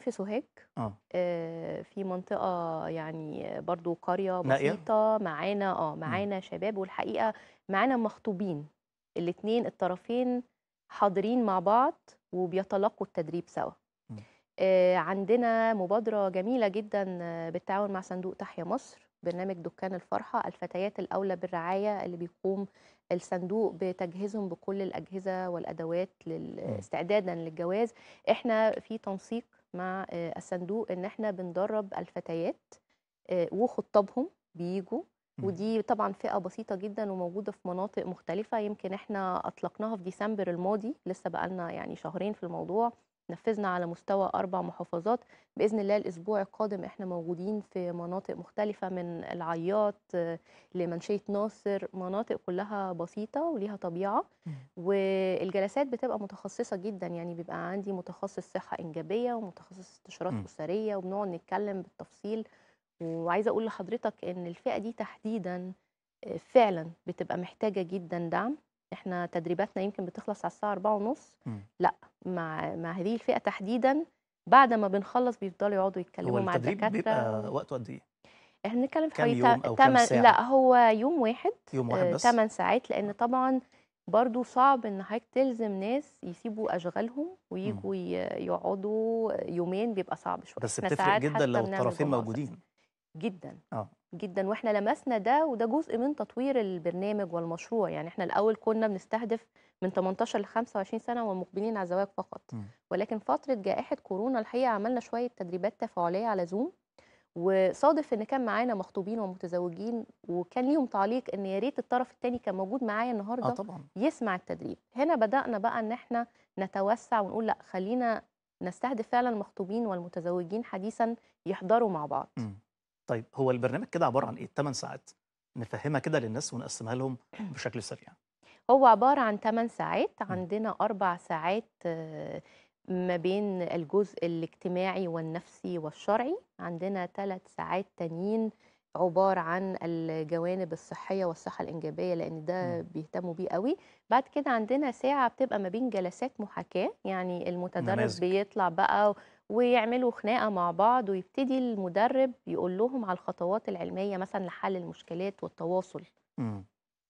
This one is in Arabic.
في سوهاج آه. اه في منطقه يعني برضو قريه بسيطه معانا اه معانا شباب والحقيقه معانا مخطوبين الاثنين الطرفين حاضرين مع بعض وبيتلقوا التدريب سوا آه عندنا مبادره جميله جدا آه، بالتعاون مع صندوق تحيا مصر برنامج دكان الفرحه الفتيات الاولى بالرعايه اللي بيقوم الصندوق بتجهيزهم بكل الاجهزه والادوات استعدادا للجواز احنا في تنسيق مع آه، الصندوق ان احنا بندرب الفتيات آه، وخطابهم بيجوا ودي طبعا فئه بسيطه جدا وموجوده في مناطق مختلفه يمكن احنا اطلقناها في ديسمبر الماضي لسه بقالنا يعني شهرين في الموضوع اتنفذنا على مستوى أربع محافظات بإذن الله الأسبوع القادم إحنا موجودين في مناطق مختلفة من العياط آه، لمنشية ناصر مناطق كلها بسيطة وليها طبيعة والجلسات بتبقى متخصصة جدا يعني بيبقى عندي متخصص صحة إنجابية ومتخصص استشارات أسرية وبنقعد نتكلم بالتفصيل وعايزة أقول لحضرتك إن الفئة دي تحديدا آه، فعلا بتبقى محتاجة جدا دعم احنا تدريباتنا يمكن بتخلص على الساعه 4 ونص م. لا مع مع هذه الفئه تحديدا بعد ما بنخلص بيفضلوا يقعدوا يتكلموا مع الدكاتره بيبقى وقته قد ايه احنا بنتكلم في حوالي 8 لا هو يوم واحد يوم آه، واحد بس 8 ساعات لان طبعا برضه صعب ان حضرتك تلزم ناس يسيبوا اشغالهم ويجوا يقعدوا يومين بيبقى صعب شويه بس بتفرق جدا لو الطرفين موجودين جدا اه جدا واحنا لمسنا ده وده جزء من تطوير البرنامج والمشروع يعني احنا الاول كنا بنستهدف من 18 ل 25 سنه ومقبلين على الزواج فقط م. ولكن فتره جائحه كورونا الحقيقه عملنا شويه تدريبات تفاعليه على زوم وصادف ان كان معانا مخطوبين ومتزوجين وكان ليهم تعليق ان يا ريت الطرف الثاني كان موجود معايا النهارده آه طبعا. يسمع التدريب هنا بدانا بقى ان احنا نتوسع ونقول لا خلينا نستهدف فعلا المخطوبين والمتزوجين حديثا يحضروا مع بعض م. طيب هو البرنامج كده عباره عن ايه؟ 8 ساعات نفهمها كده للناس ونقسمها لهم بشكل سريع. هو عباره عن 8 ساعات عندنا اربع ساعات آه، ما بين الجزء الاجتماعي والنفسي والشرعي عندنا ثلاث ساعات تانيين عبارة عن الجوانب الصحية والصحة الإنجابية لأن ده بيهتموا بيه قوي بعد كده عندنا ساعة بتبقى ما بين جلسات محاكاة يعني المتدرب منازك. بيطلع بقى ويعملوا خناقة مع بعض ويبتدي المدرب يقول لهم على الخطوات العلمية مثلا لحل المشكلات والتواصل م.